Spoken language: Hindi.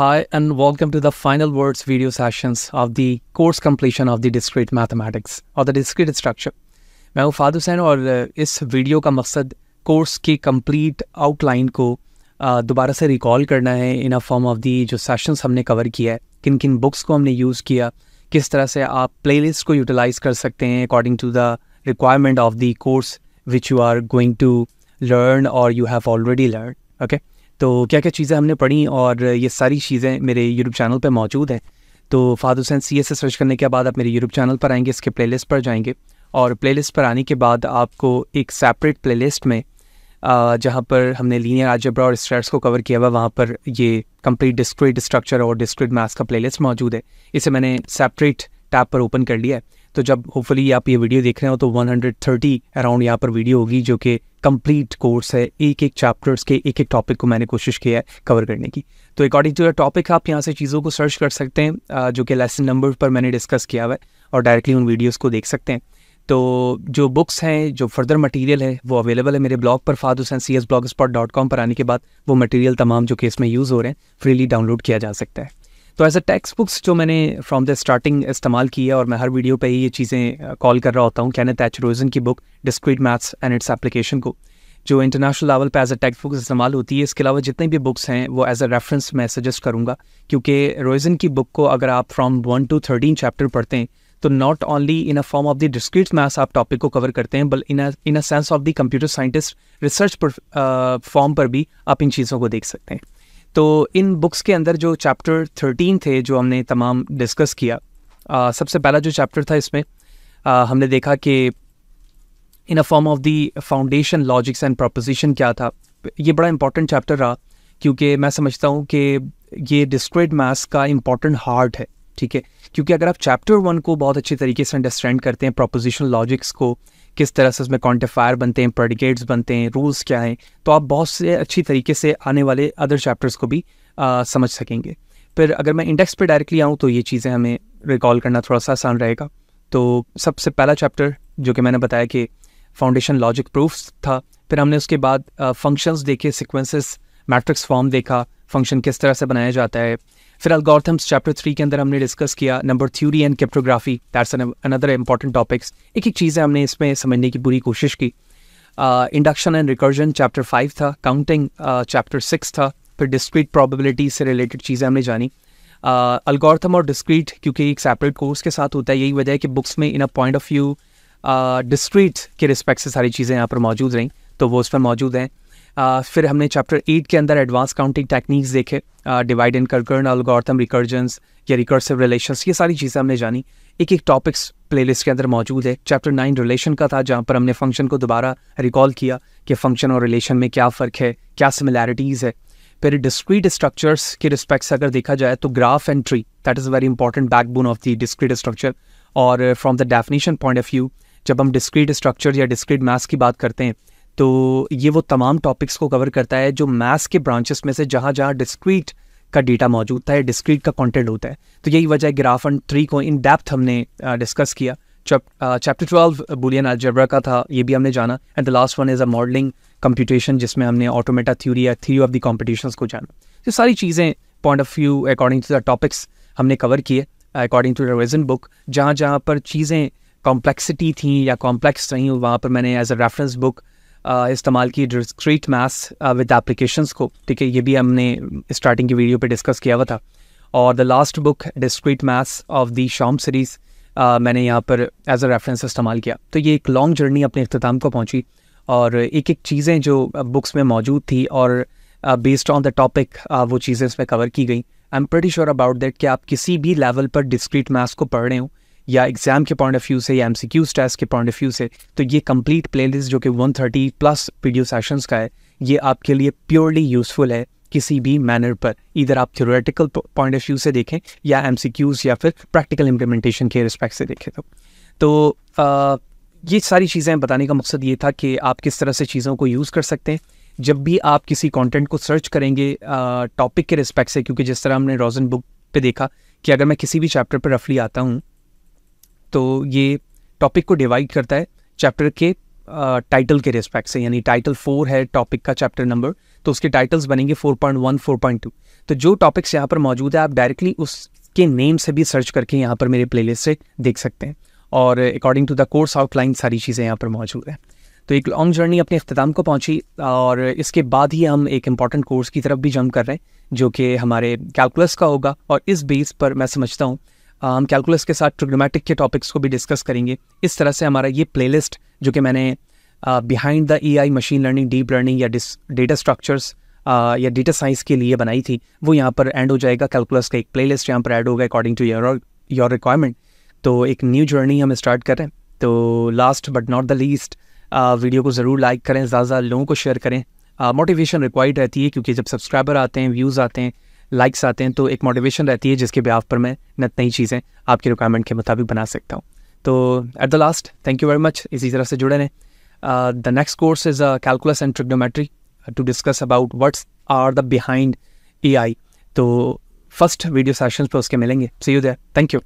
Hi and welcome to the final words video sessions of the course completion of the discrete mathematics or the discrete structure. मैं हूँ फाद हुसैन और uh, इस वीडियो का मकसद कोर्स की कंप्लीट आउटलाइन को uh, दोबारा से रिकॉल करना है इन अ फॉर्म ऑफ दी जो सेशंस हमने कवर किया है किन किन बुक्स को हमने यूज़ किया किस तरह से आप प्लेलिस्ट को यूटिलाइज़ कर सकते हैं according to the requirement of the course which you are going to learn और you have already learn okay तो क्या क्या चीज़ें हमने पढ़ी और ये सारी चीज़ें मेरे यूट्यूब चैनल पर मौजूद हैं तो Fahad Hussain C S search करने के बाद आप मेरे यूट्यूब चैनल पर आएंगे इसके प्लेलिस्ट पर जाएंगे और प्लेलिस्ट पर आने के बाद आपको एक सेपरेट प्लेलिस्ट में जहाँ पर हमने लीनियर आजब्रा और स्ट्रेट्स को कवर किया हुआ वहाँ पर ये कंप्लीट डिस्क्रिट स्ट्रक्चर और डिस्क्रिट मैथ्स का प्लेलिस्ट मौजूद है इसे मैंने सेपरेट टैब पर ओपन कर लिया है तो जब होपफुली आप ये वीडियो देख रहे हो तो 130 अराउंड यहाँ पर वीडियो होगी जो कि कंप्लीट कोर्स है एक एक चैप्टर्स के एक एक टॉपिक को मैंने कोशिश किया है कवर करने की तो अकॉर्डिंग टू योर टॉपिक आप यहाँ से चीज़ों को सर्च कर सकते हैं जो कि लेसन नंबर पर मैंने डिस्कस किया हुआ है और डायरेक्टली उन वीडियोज़ को देख सकते हैं तो जो बुक्स हैं जो फर्दर मटेरियल है वो अवेलेबल है मेरे ब्लॉग पर Fahad Hussain C S blogspot dot com पर आने के बाद वो मटेरियल तमाम जो कि इसमें यूज़ हो रहे हैं फ्रीली डाउनलोड किया जा सकता है तो एज अ टेक्स्ट बुक्स जो मैंने फ्रॉम द स्टार्टिंग इस्तेमाल की है और मैं हर वीडियो पे ही ये चीज़ें कॉल uh, कर रहा होता हूँ कैन एच रोजन की book discrete maths and its application को जो इंटरनेशनल लेवल पे एज अ टेक्स्ट बुक इस्तेमाल होती है इसके अलावा जितने भी बुक्स हैं वो एज अ रेफरेंस मैं सजेस्ट करूँगा क्योंकि रोजन की बुक को अगर आप from one to thirteen chapter पढ़ते हैं तो not only in a form of the discrete maths आप टॉपिक को कवर करते हैं but in in a sense of the computer scientist research form पर भी आप इन चीज़ों को देख सकते हैं तो इन बुक्स के अंदर जो चैप्टर थर्टीन थे जो हमने तमाम डिस्कस किया आ, सबसे पहला जो चैप्टर था इसमें आ, हमने देखा कि in a form of the foundation logics and proposition क्या था ये बड़ा इंपॉर्टेंट चैप्टर रहा क्योंकि मैं समझता हूँ कि ये डिस्क्रेट मैथ्स का इम्पॉर्टेंट हार्ट है ठीक है क्योंकि अगर आप चैप्टर वन को बहुत अच्छे तरीके से अंडरस्टैंड करते हैं प्रोपोजिशन लॉजिक्स को किस तरह से उसमें क्वान्टिफायर बनते हैं प्रडिकेट्स बनते हैं रूल्स क्या हैं तो आप बहुत से अच्छी तरीके से आने वाले अदर चैप्टर्स को भी आ, समझ सकेंगे फिर अगर मैं इंडेक्स पर डायरेक्टली आऊँ तो ये चीज़ें हमें रिकॉल करना थोड़ा सा आसान रहेगा तो सबसे पहला चैप्टर जो कि मैंने बताया कि फाउंडेशन लॉजिक प्रूफ्स था फिर हमने उसके बाद फंक्शंस देखे सिक्वेंसेस मैट्रिक्स फॉर्म देखा फंक्शन किस तरह से बनाया जाता है फिर अल्गोरिथम्स चैप्टर थ्री के अंदर हमने डिस्कस किया number theory and cryptography that's another important topics एक एक चीज़ें हमने इसमें समझने की पूरी कोशिश की induction and recursion chapter five था काउंटिंग चैप्टर सिक्स था फिर डिस्क्रीट प्रॉबिलिटी से रिलेटेड चीज़ें हमने जानी अल्गोरिथम uh, और डिस्क्रीट क्योंकि एक सेपरेट कोर्स के साथ होता है यही वजह है कि बुक्स में in a point of view discrete के रिस्पेक्ट से सारी चीज़ें यहाँ पर मौजूद रहीं तो वो उस पर मौजूद हैं uh, फिर हमने चैप्टर एट के अंदर एडवांस काउंटिंग टेक्निक्स देखे divide and conquer algorithm recurrences या रिकर्सिव रिलेशंस ये सारी चीज़ें हमने जानी एक एक टॉपिक्स प्लेलिस्ट के अंदर मौजूद है चैप्टर नाइन रिलेशन का था जहाँ पर हमने फंक्शन को दोबारा रिकॉल किया कि फंक्शन और रिलेशन में क्या फ़र्क है क्या सिमिलैरिटीज़ है फिर डिस्क्रीट स्ट्रक्चर्स के रिस्पेक्ट से अगर देखा जाए तो graph and tree that is very important backbone of the discrete structure और from the definition point of view जब हम डिस्क्रीट स्ट्रक्चर या डिस्क्रीट मैथ्स की बात करते हैं तो ये वो तमाम टॉपिक्स को कवर करता है जो मैथ्स के ब्रांचेस में से जहाँ जहाँ डिस्क्रीट का डेटा मौजूद है डिस्क्रीट का कंटेंट होता है तो यही वजह है ग्राफ एंड थ्री को इन डेप्थ हमने डिस्कस uh, किया चैप्टर ट्वेल्व बुलियन अलजबरा का था ये भी हमने जाना and the last one is a modelling computation जिसमें हमने ऑटोमेटा थ्योरी या थ्री ऑफ द कॉम्पिटिशन को जाना ये सारी चीज़ें point of view according to the topics हमने कवर किए according to the Rosen book जहाँ जहाँ पर चीज़ें कॉम्प्लेक्सिटी थी या कॉम्प्लेक्स नहीं वहाँ पर मैंने एज अ रेफरेंस बुक इस्तेमाल की डिस्क्रीट मैथ्स विद एप्लीकेशंस को ठीक है ये भी हमने स्टार्टिंग की वीडियो पे डिस्कस किया हुआ था और the last book discrete maths of the Schaum series मैंने यहाँ पर एज अ रेफरेंस इस्तेमाल किया तो ये एक लॉन्ग जर्नी अपने अख्ताम को पहुँची और एक एक चीज़ें जो बुक्स में मौजूद थी और बेस्ड ऑन द टॉपिक वो चीज़ें इसमें कवर की गई I am pretty sure about that कि आप किसी भी लेवल पर डिस्क्रीट मैथ्स को पढ़ रहे हो या एग्जाम के पॉइंट ऑफ व्यू से या एम सी क्यूज टेस्ट के पॉइंट ऑफ व्यू से तो ये कंप्लीट प्लेलिस्ट जो कि 130 प्लस वीडियो सेशंस का है ये आपके लिए प्योरली यूजफुल है किसी भी मैनर पर इधर आप थ्योरेटिकल पॉइंट ऑफ व्यू से देखें या एम सी क्यूज या फिर प्रैक्टिकल इम्प्लीमेंटेशन के रिस्पेक्ट से देखें तो तो आ, ये सारी चीज़ें बताने का मकसद ये था कि आप किस तरह से चीज़ों को यूज़ कर सकते हैं जब भी आप किसी कंटेंट को सर्च करेंगे टॉपिक के रिस्पेक्ट से क्योंकि जिस तरह हमने रोजन बुक पे देखा कि अगर मैं किसी भी चैप्टर पर रफली आता हूँ तो ये टॉपिक को डिवाइड करता है चैप्टर के टाइटल uh, के रिस्पेक्ट से यानी टाइटल फोर है टॉपिक का चैप्टर नंबर तो उसके टाइटल्स बनेंगे 4.1, 4.2 तो जो टॉपिक्स यहाँ पर मौजूद है आप डायरेक्टली उसके नेम से भी सर्च करके यहाँ पर मेरे प्लेलिस्ट से देख सकते हैं और according to the course outline सारी चीज़ें यहाँ पर मौजूद हैं तो एक लॉन्ग जर्नी अपने अख्ताम को पहुँची और इसके बाद ही हम एक इम्पॉर्टेंट कोर्स की तरफ भी जंप कर रहे हैं जो कि हमारे कैलकुलस का होगा और इस बेस पर मैं समझता हूँ हम कैलकुलस के साथ ट्रिग्नोमेटिक के टॉपिक्स को भी डिस्कस करेंगे इस तरह से हमारा ये प्लेलिस्ट जो कि मैंने behind the I machine learning deep learning या डेटा स्ट्रक्चर्स या डेटा साइंस के लिए बनाई थी वो यहाँ पर एंड हो जाएगा कैलकुलस का एक प्ले लिस्ट यहाँ पर एड होगा according to your your requirement तो एक न्यू जर्नी हम स्टार्ट कर रहे हैं तो last but not the least video को ज़रूर लाइक करें ज़्यादा ज़्यादा लोगों को शेयर करें मोटिवेशन रिक्वायर्ड रहती है क्योंकि जब सब्सक्राइबर आते हैं व्यूज़ आते हैं लाइक्स आते हैं तो एक मोटिवेशन रहती है जिसके ब्याह पर मैं नई चीज़ें आपकी रिक्वायरमेंट के मुताबिक बना सकता हूँ तो at the last thank you very much इसी तरह से जुड़े रहें the next course is a calculus and trigonometry to discuss about what's are the behind ए तो फर्स्ट वीडियो सेशन पर उसके मिलेंगे see you there thank you